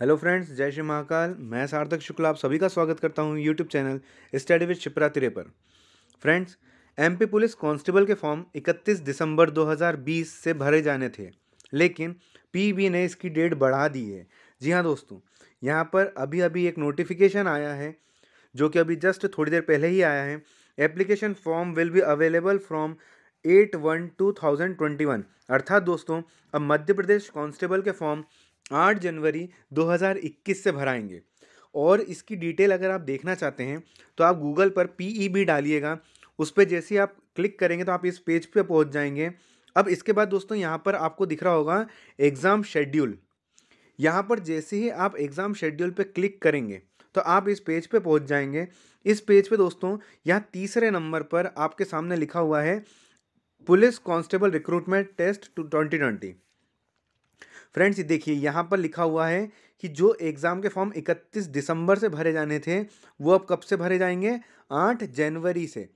hello friends जय श्री महाकाल मैं सार्थक शुक्ला आप सभी का स्वागत करता हूं YouTube channel study with Shipra तिरे पर फ्रेंड्स एमपी पुलिस कांस्टेबल के फॉर्म 31 दिसंबर 2020 से भरे जाने थे लेकिन पीबी ने इसकी डेट बढ़ा दी है जी हाँ दोस्तों यहाँ पर अभी अभी एक नोटिफिकेशन आया है जो कि अभी जस्ट थोड़ी देर पहले ही आया है application form will be available from eight one two thousand twenty one अर्थात दोस्तों अब मध्य प्रदेश कांस्टेबल के फॉर्म आठ जनवरी 2021 से भराएंगे और इसकी डिटेल अगर आप देखना चाहते हैं तो आप गूगल पर पी ई बी डालिएगा उस पर जैसे ही आप क्लिक करेंगे तो आप इस पेज पे पहुँच जाएंगे अब इसके बाद दोस्तों यहाँ पर आपको दिख रहा होगा एग्ज़ाम शेड्यूल यहाँ पर जैसे ही आप एग्ज़ाम शेड्यूल पे क्लिक करेंगे तो आप इस पेज पे पहुँच जाएंगे इस पेज पे दोस्तों यहाँ तीसरे नंबर पर आपके सामने लिखा हुआ है police constable recruitment test two twenty twenty friends ये देखिए यहाँ पर लिखा हुआ है कि जो एग्ज़ाम के फॉर्म 31 दिसंबर से भरे जाने थे वो अब कब से भरे जाएंगे 8 जनवरी से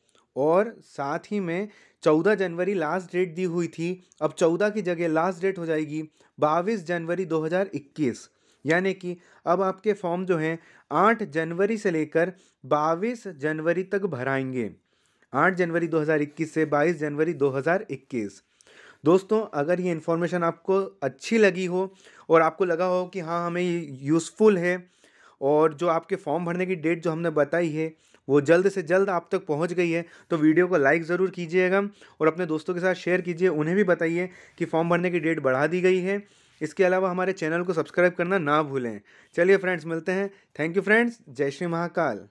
और साथ ही में 14 जनवरी लास्ट डेट दी हुई थी अब 14 की जगह लास्ट डेट हो जाएगी 22 जनवरी 2021 यानी कि अब आपके फॉर्म जो हैं 8 जनवरी से लेकर 22 जनवरी तक भराएंगे 8 जनवरी 2021 से 22 जनवरी दो दोस्तों अगर ये इन्फॉर्मेशन आपको अच्छी लगी हो और आपको लगा हो कि हाँ हमें ये यूज़फुल है और जो आपके फॉर्म भरने की डेट जो हमने बताई है वो जल्द से जल्द आप तक पहुंच गई है तो वीडियो को लाइक ज़रूर कीजिएगा और अपने दोस्तों के साथ शेयर कीजिए उन्हें भी बताइए कि फॉर्म भरने की डेट बढ़ा दी गई है इसके अलावा हमारे चैनल को सब्सक्राइब करना ना भूलें चलिए फ्रेंड्स मिलते हैं थैंक यू फ्रेंड्स जय श्री महाकाल